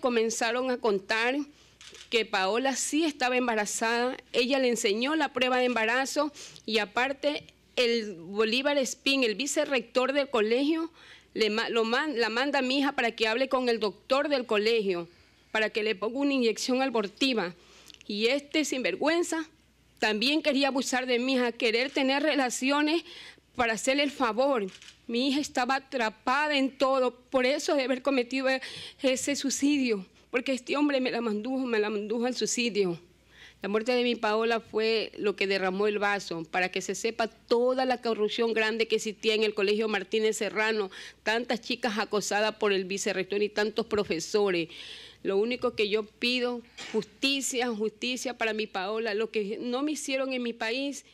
Comenzaron a contar que Paola sí estaba embarazada, ella le enseñó la prueba de embarazo y aparte el Bolívar Espín, el vicerrector del colegio, le, lo la manda a mi hija para que hable con el doctor del colegio, para que le ponga una inyección abortiva. Y este sinvergüenza también quería abusar de mi hija, querer tener relaciones para hacerle el favor. Mi hija estaba atrapada en todo, por eso de haber cometido ese suicidio, porque este hombre me la mandó, me la mandó al suicidio. La muerte de mi Paola fue lo que derramó el vaso, para que se sepa toda la corrupción grande que existía en el Colegio Martínez Serrano, tantas chicas acosadas por el vicerrector y tantos profesores. Lo único que yo pido, justicia, justicia para mi Paola, lo que no me hicieron en mi país.